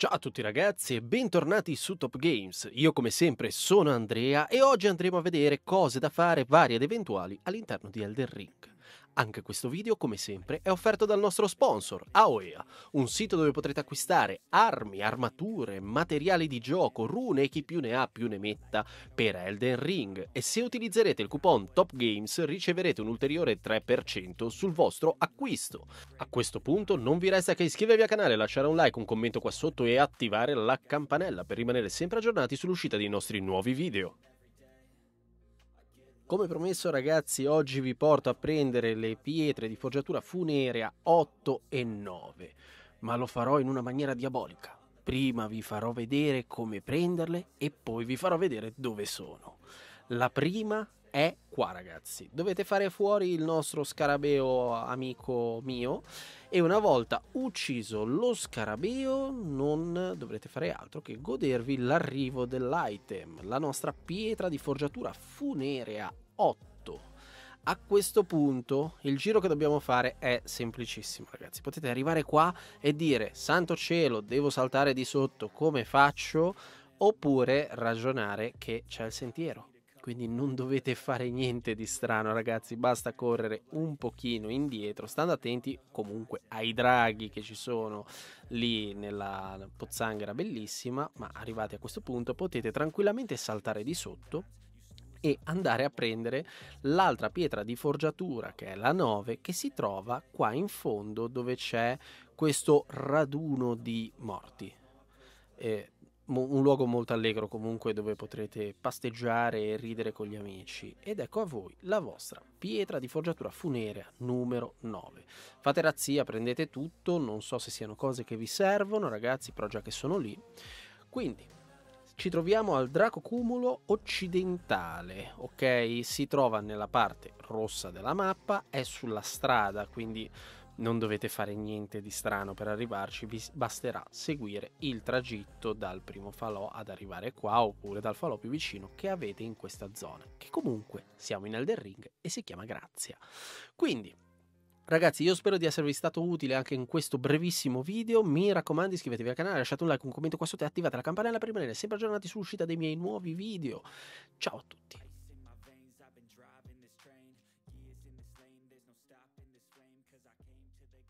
Ciao a tutti ragazzi e bentornati su Top Games. Io come sempre sono Andrea e oggi andremo a vedere cose da fare varie ed eventuali all'interno di Elder Ring. Anche questo video, come sempre, è offerto dal nostro sponsor, AOEA, un sito dove potrete acquistare armi, armature, materiali di gioco, rune e chi più ne ha più ne metta per Elden Ring. E se utilizzerete il coupon Top riceverete un ulteriore 3% sul vostro acquisto. A questo punto non vi resta che iscrivervi al canale, lasciare un like, un commento qua sotto e attivare la campanella per rimanere sempre aggiornati sull'uscita dei nostri nuovi video. Come promesso ragazzi oggi vi porto a prendere le pietre di foggiatura funerea 8 e 9, ma lo farò in una maniera diabolica. Prima vi farò vedere come prenderle e poi vi farò vedere dove sono. La prima è qua ragazzi, dovete fare fuori il nostro scarabeo amico mio e una volta ucciso lo scarabeo non dovrete fare altro che godervi l'arrivo dell'item, la nostra pietra di forgiatura funerea 8. A questo punto il giro che dobbiamo fare è semplicissimo, ragazzi. Potete arrivare qua e dire: Santo cielo, devo saltare di sotto, come faccio? Oppure ragionare che c'è il sentiero. Quindi non dovete fare niente di strano, ragazzi, basta correre un pochino indietro, stando attenti comunque ai draghi che ci sono lì nella pozzanghera bellissima, ma arrivati a questo punto potete tranquillamente saltare di sotto e andare a prendere l'altra pietra di forgiatura che è la 9 che si trova qua in fondo dove c'è questo raduno di morti. Eh, un luogo molto allegro comunque dove potrete pasteggiare e ridere con gli amici. Ed ecco a voi la vostra pietra di forgiatura funerea numero 9. Fate razzia, prendete tutto, non so se siano cose che vi servono ragazzi, però già che sono lì. Quindi ci troviamo al Draco Cumulo occidentale, ok? Si trova nella parte rossa della mappa, è sulla strada, quindi non dovete fare niente di strano per arrivarci, vi basterà seguire il tragitto dal primo falò ad arrivare qua oppure dal falò più vicino che avete in questa zona, che comunque siamo in Elder Ring e si chiama Grazia. Quindi Ragazzi, io spero di esservi stato utile anche in questo brevissimo video. Mi raccomando, iscrivetevi al canale, lasciate un like, un commento qua sotto e attivate la campanella per rimanere sempre aggiornati sull'uscita dei miei nuovi video. Ciao a tutti. years in this lane, there's no stopping this flame, cause I came to the